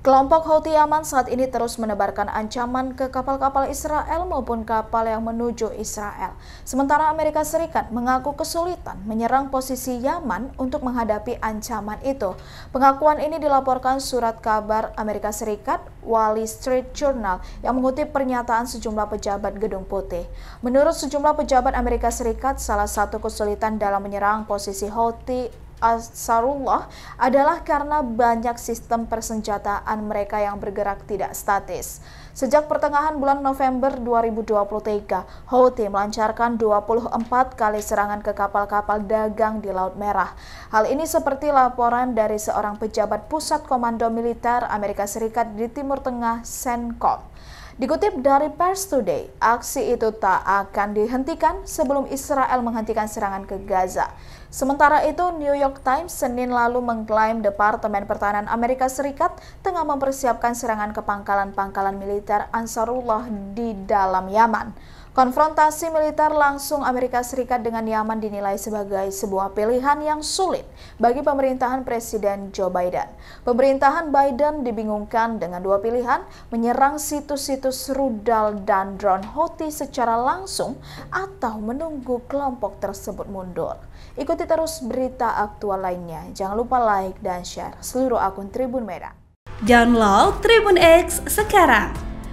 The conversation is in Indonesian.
Kelompok Houthi Yaman saat ini terus menebarkan ancaman ke kapal-kapal Israel maupun kapal yang menuju Israel. Sementara Amerika Serikat mengaku kesulitan menyerang posisi Yaman untuk menghadapi ancaman itu. Pengakuan ini dilaporkan surat kabar Amerika Serikat Wall Street Journal yang mengutip pernyataan sejumlah pejabat Gedung Putih. Menurut sejumlah pejabat Amerika Serikat, salah satu kesulitan dalam menyerang posisi Houthi Asarullah adalah karena banyak sistem persenjataan mereka yang bergerak tidak statis. Sejak pertengahan bulan November 2023, Houthi melancarkan 24 kali serangan ke kapal-kapal dagang di Laut Merah. Hal ini seperti laporan dari seorang pejabat Pusat Komando Militer Amerika Serikat di Timur Tengah, Senkom. Dikutip dari Pers Today, aksi itu tak akan dihentikan sebelum Israel menghentikan serangan ke Gaza. Sementara itu, New York Times Senin lalu mengklaim Departemen Pertahanan Amerika Serikat tengah mempersiapkan serangan ke pangkalan-pangkalan militer Ansarullah di dalam Yaman. Konfrontasi militer langsung Amerika Serikat dengan Yaman dinilai sebagai sebuah pilihan yang sulit bagi pemerintahan Presiden Joe Biden. Pemerintahan Biden dibingungkan dengan dua pilihan, menyerang situs-situs rudal dan drone Houthi secara langsung atau menunggu kelompok tersebut mundur. Ikuti terus berita aktual lainnya. Jangan lupa like dan share seluruh akun Tribun Merah. Download Tribun X sekarang